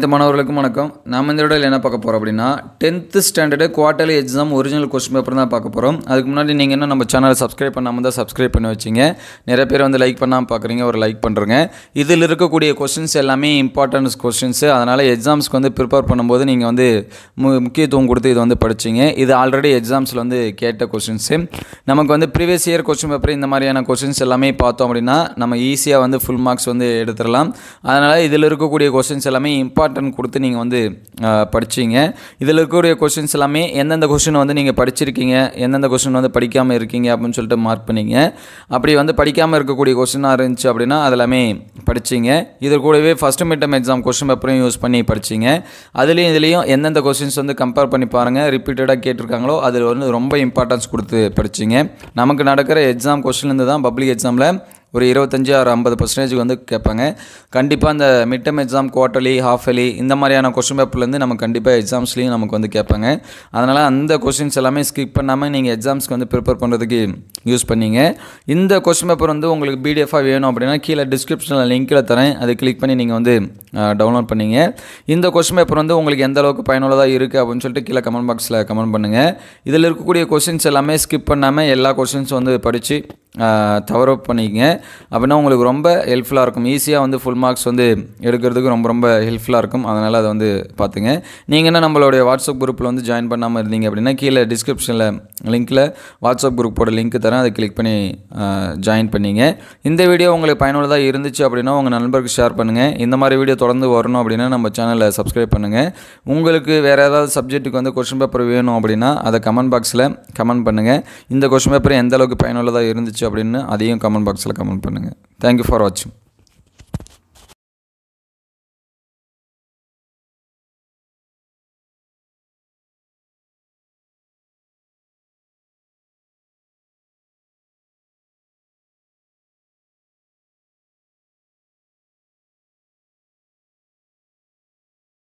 இந்த மாணவர்களுக்கும் வணக்கம் நாம் இந்த வீடியோவில் என்ன பார்க்க போகிறோம் அப்படின்னா tenth standard quarterly exam original question paper தான் பார்க்க போகிறோம் அதுக்கு முன்னாடி நீங்கள் என்ன நம்ம சேனலை சப்ஸ்கிரைப் பண்ணாமல் தான் சப்ஸ்கிரைப் பண்ணி வச்சிங்க நிறைய பேர் வந்து லைக் பண்ணாமல் பார்க்குறீங்க ஒரு லைக் பண்ணுறங்க இதில் இருக்கக்கூடிய கொஸ்டின்ஸ் எல்லாமே இம்பார்ட்டன்ஸ் கொஸ்டின்ஸு அதனால் எக்ஸாம்ஸ்க்கு வந்து ப்ரிப்பேர் பண்ணும்போது நீங்கள் வந்து மு முக்கியத்துவம் கொடுத்து இது வந்து படிச்சிங்க இது ஆல்ரெடி எக்ஸாம்ஸில் வந்து கேட்ட கொஸ்டின்ஸு நமக்கு வந்து ப்ரீவியஸ் இயர் கொஸ்டின் பேப்பர் இந்த மாதிரியான கொஸ்டின்ஸ் எல்லாமே பார்த்தோம் அப்படின்னா நம்ம ஈஸியாக வந்து ஃபுல் மார்க்ஸ் வந்து எடுத்துடலாம் அதனால் இதில் இருக்கக்கூடிய கொஸ்டின்ஸ் எல்லாமே இம்பார்ட்டன்ஸ் இம்பார்ட்டன்ட் கொடுத்து நீங்கள் வந்து படிச்சிங்க இதில் இருக்கக்கூடிய கொஷின்ஸ் எல்லாமே எந்தெந்த கொஷினை வந்து நீங்கள் படிச்சிருக்கீங்க எந்தெந்த கொஷின் வந்து படிக்காமல் இருக்கீங்க அப்படின்னு சொல்லிட்டு மார்க் பண்ணிங்க அப்படி வந்து படிக்காமல் இருக்கக்கூடிய கொஷினாக இருந்துச்சு அப்படின்னா அதெல்லாமே படிச்சிங்க இது கூடவே ஃபஸ்ட்டு மிட்டம் எக்ஸாம் கொஷின் பேப்பரையும் யூஸ் பண்ணி படிச்சிங்க அதுலேயும் இதுலேயும் எந்தெந்த கொஷின்ஸ் வந்து கம்பேர் பண்ணி பாருங்கள் ரிப்பீட்டடாக கேட்டிருக்காங்களோ அதில் வந்து ரொம்ப இம்பார்ட்டன்ஸ் கொடுத்து படிச்சிங்க நமக்கு நடக்கிற எக்ஸாம் கொஷின்லேருந்து தான் பப்ளிக் எக்ஸாமில் ஒரு இருபத்தஞ்சி ஆறு ஐம்பது பர்சன்டேஜுக்கு வந்து கேட்பாங்க கண்டிப்பாக அந்த mid term exam quarterly half இந்த மாதிரியான கொஸ்டின் பேப்பர்லேருந்து நம்ம கண்டிப்பாக எக்ஸாம்ஸ்லேயும் நமக்கு வந்து கேட்பாங்க அதனால் அந்த கொஷின்ஸ் எல்லாமே ஸ்கிப் பண்ணாமல் நீங்கள் எக்ஸாம்ஸ்க்கு வந்து ப்ரிப்பேர் பண்ணுறதுக்கு யூஸ் பண்ணிங்க இந்த கொஸ்டின் பேப்பர் வந்து உங்களுக்கு பிடிஎஃபாக வேணும் அப்படின்னா கீழே டிஸ்கிரிப்ஷனில் லிங்க்கில் தரேன் அதை கிளிக் பண்ணி நீங்கள் வந்து டவுன்லோட் பண்ணிங்க இந்த கொஸ்டின் பேப்பர் வந்து உங்களுக்கு எந்த அளவுக்கு பயனுள்ளதாக இருக்குது அப்படின்னு சொல்லிட்டு கீழே கமெண்ட் பாக்ஸில் கமெண்ட் பண்ணுங்கள் இதில் இருக்கக்கூடிய கொஷின்ஸ் எல்லாமே ஸ்கிப் பண்ணாமல் எல்லா கொஷின்ஸும் வந்து படித்து தவறு பண்ணிக்கங்க அப்படின்னா உங்களுக்கு ரொம்ப ஹெல்ப்ஃபுல்லாக இருக்கும் ஈஸியாக வந்து ஃபுல் மார்க்ஸ் வந்து எடுக்கிறதுக்கு ரொம்ப ரொம்ப ஹெல்ப்ஃபுல்லாக இருக்கும் அதனால் அதை வந்து பார்த்துங்க நீங்கள் என்ன நம்மளுடைய வாட்ஸ்அப் குரூப்பில் வந்து ஜாயின் பண்ணாமல் இருந்தீங்க அப்படின்னா கீழே டிஸ்கிரிப்ஷனில் லிங்க்கில் வாட்ஸ்அப் குரூப்போட லிங்க் தரேன் அதை கிளிக் பண்ணி ஜாயின் பண்ணிங்க இந்த வீடியோ உங்களுக்கு பயனுள்ளதாக இருந்துச்சு அப்படின்னா உங்கள் நண்பருக்கு ஷேர் பண்ணுங்கள் இந்த மாதிரி வீடியோ தொடர்ந்து வரணும் அப்படின்னா நம்ம சேனலை சப்ஸ்கிரைப் பண்ணுங்கள் உங்களுக்கு வேறு ஏதாவது சப்ஜெக்ட்டுக்கு வந்து கொஷின் பேப்பர் வேணும் அப்படின்னா அதை கமெண்ட் பாக்ஸில் கமெண்ட் பண்ணுங்கள் இந்த கொஷின் பேப்பர் எந்த அளவுக்கு பயனுள்ளதாக இருந்துச்சு அப்படின்னு அதையும் கமெண்ட் பாக்ஸில் கமெண்ட் பண்ணுங்கள் தேங்க்யூ ஃபார் வாட்சிங்